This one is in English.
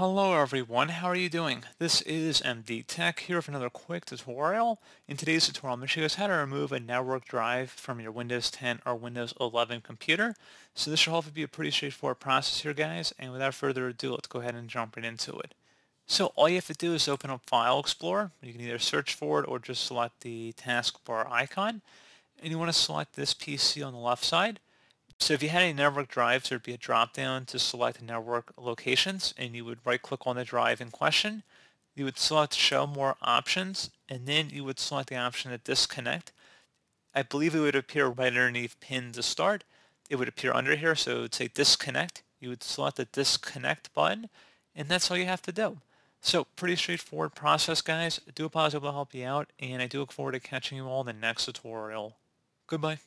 Hello everyone, how are you doing? This is MD Tech here with another quick tutorial. In today's tutorial, I'm going to show you guys how to remove a network drive from your Windows 10 or Windows 11 computer. So this should hopefully be a pretty straightforward process here guys, and without further ado, let's go ahead and jump right into it. So all you have to do is open up File Explorer. You can either search for it or just select the taskbar icon. And you want to select this PC on the left side. So if you had any network drives, there'd be a drop-down to select network locations, and you would right-click on the drive in question. You would select Show More Options, and then you would select the option to disconnect. I believe it would appear right underneath Pin to start. It would appear under here, so it would say Disconnect. You would select the Disconnect button, and that's all you have to do. So pretty straightforward process, guys. I do positive will help you out, and I do look forward to catching you all in the next tutorial. Goodbye.